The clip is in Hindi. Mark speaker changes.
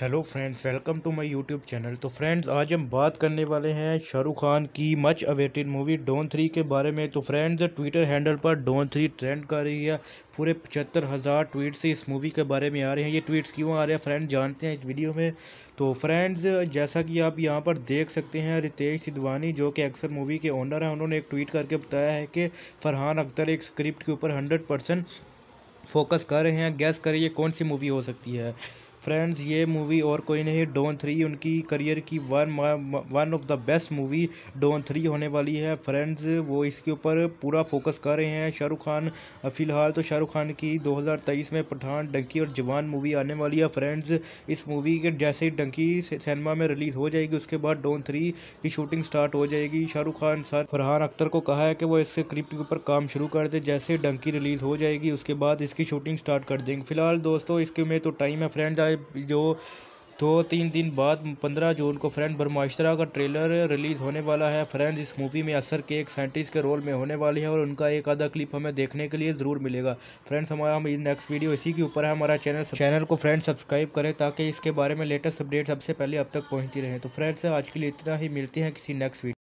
Speaker 1: hello friends welcome to my YouTube channel तो फ्रेंड्स आज हम बात करने वाले हैं शाहरुख खान की much awaited movie Don three के बारे में तो फ्रेंड्स ट्विटर हैंडल पर डॉन थ्री ट्रेंड कर रही है पूरे पचहत्तर हज़ार ट्वीट से इस मूवी के बारे में आ रहे हैं ये ट्वीट्स क्यों आ रहे हैं फ्रेंड जानते हैं इस वीडियो में तो फ्रेंड्स जैसा कि आप यहाँ पर देख सकते हैं रितेश सिद्धवानी जो कि अक्सर मूवी के ऑनर हैं उन्होंने एक ट्वीट करके बताया है कि फरहान अख्तर एक स्क्रिप्ट के ऊपर हंड्रेड फोकस कर रहे हैं गैस करिए कौन सी मूवी हो सकती है फ्रेंड्स ये मूवी और कोई नहीं डोन थ्री उनकी करियर की one one of the best movie Don three होने वाली है फ्रेंड्स वो इसके ऊपर पूरा फोकस कर रहे हैं शाहरुख खान फ़िलहाल तो शाहरुख खान की 2023 में पठान डंकी और जवान मूवी आने वाली है फ्रेंड्स इस मूवी के जैसे ही डंकी सिनेमा में रिलीज़ हो जाएगी उसके बाद डोन थ्री की शूटिंग स्टार्ट हो जाएगी शाहरुख खान सर फरहान अख्तर को कहा है कि वो इस स्क्रिप्ट के ऊपर काम शुरू कर दे जैसे डंकी रिलीज़ हो जाएगी उसके बाद इसकी शूटिंग स्टार्ट कर देंगे फिलहाल दोस्तों इसके में तो टाइम है फ्रेंड्स आज जो दो तीन दिन बाद पंद्रह जून को फ्रेंड ब्रह्मास्त्रा का ट्रेलर रिलीज़ होने वाला है फ्रेंड्स इस मूवी में असर के एक साइंटिस्ट के रोल में होने वाली है और उनका एक आधा क्लिप हमें देखने के लिए ज़रूर मिलेगा फ्रेंड्स हमारा हम नेक्स्ट वीडियो इसी के ऊपर है हमारा चैनल चैनल को फ्रेंड सब्सक्राइब करें ताकि इसके बारे में लेटेस्ट अपडेट सबसे पहले अब तक पहुँचती रहे तो फ्रेंड्स आज के लिए इतना ही मिलती हैं किसी नेक्स्ट वीडियो